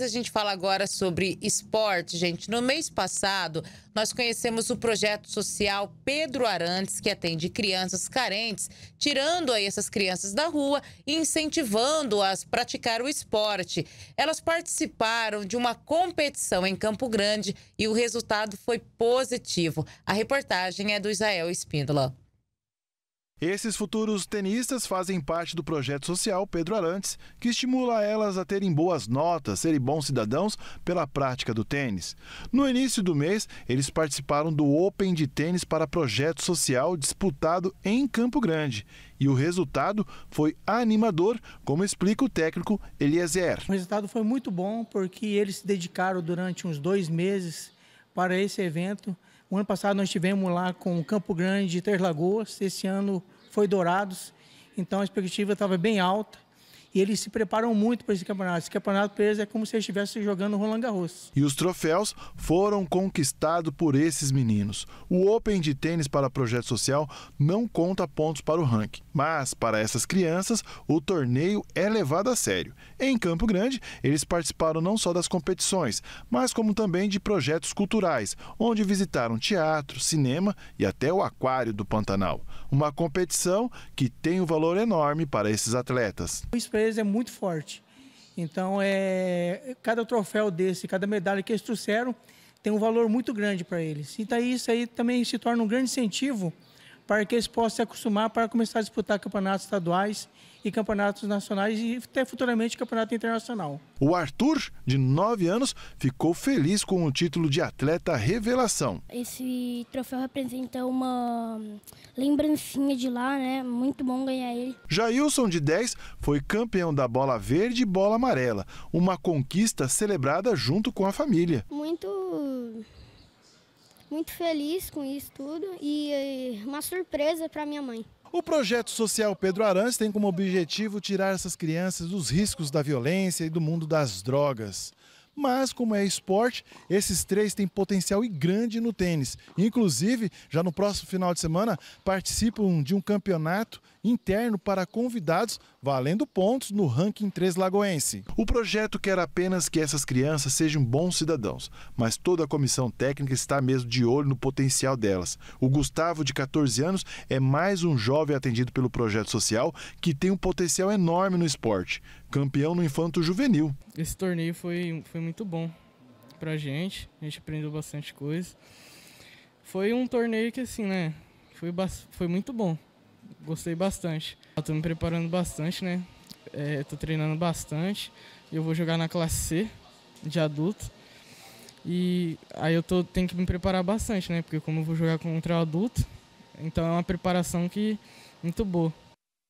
A gente fala agora sobre esporte, gente. No mês passado, nós conhecemos o projeto social Pedro Arantes, que atende crianças carentes, tirando aí essas crianças da rua e incentivando-as a praticar o esporte. Elas participaram de uma competição em Campo Grande e o resultado foi positivo. A reportagem é do Israel Espíndola. Esses futuros tenistas fazem parte do projeto social Pedro Arantes, que estimula elas a terem boas notas, serem bons cidadãos pela prática do tênis. No início do mês, eles participaram do Open de Tênis para Projeto Social disputado em Campo Grande. E o resultado foi animador, como explica o técnico Eliezer. O resultado foi muito bom porque eles se dedicaram durante uns dois meses para esse evento. O ano passado nós estivemos lá com Campo Grande e Três Lagoas. Esse ano foi Dourados. Então a expectativa estava bem alta. E eles se preparam muito para esse campeonato. Esse campeonato para eles é como se eles estivessem jogando Roland Garros. E os troféus foram conquistados por esses meninos. O Open de tênis para projeto social não conta pontos para o ranking, mas para essas crianças o torneio é levado a sério. Em Campo Grande, eles participaram não só das competições, mas como também de projetos culturais, onde visitaram teatro, cinema e até o aquário do Pantanal. Uma competição que tem um valor enorme para esses atletas. Isso é muito forte. Então, é, cada troféu desse, cada medalha que eles trouxeram, tem um valor muito grande para eles. Então, isso aí também se torna um grande incentivo para que eles possam se acostumar para começar a disputar campeonatos estaduais e campeonatos nacionais e até futuramente campeonato internacional. O Arthur, de 9 anos, ficou feliz com o título de atleta revelação. Esse troféu representa uma lembrancinha de lá, né? Muito bom ganhar ele. Jailson, de 10, foi campeão da bola verde e bola amarela, uma conquista celebrada junto com a família. Muito muito feliz com isso tudo e uma surpresa para minha mãe. O projeto social Pedro Arantes tem como objetivo tirar essas crianças dos riscos da violência e do mundo das drogas. Mas, como é esporte, esses três têm potencial e grande no tênis. Inclusive, já no próximo final de semana, participam de um campeonato interno para convidados, valendo pontos no ranking 3 lagoense. O projeto quer apenas que essas crianças sejam bons cidadãos, mas toda a comissão técnica está mesmo de olho no potencial delas. O Gustavo, de 14 anos, é mais um jovem atendido pelo projeto social que tem um potencial enorme no esporte, campeão no infanto juvenil. Esse torneio foi, foi muito bom pra gente, a gente aprendeu bastante coisa. Foi um torneio que assim, né, foi, foi muito bom gostei bastante. Estou me preparando bastante, né? Estou é, treinando bastante. Eu vou jogar na classe C de adulto. E aí eu tô, tenho que me preparar bastante, né? Porque como eu vou jogar contra o adulto, então é uma preparação que muito boa.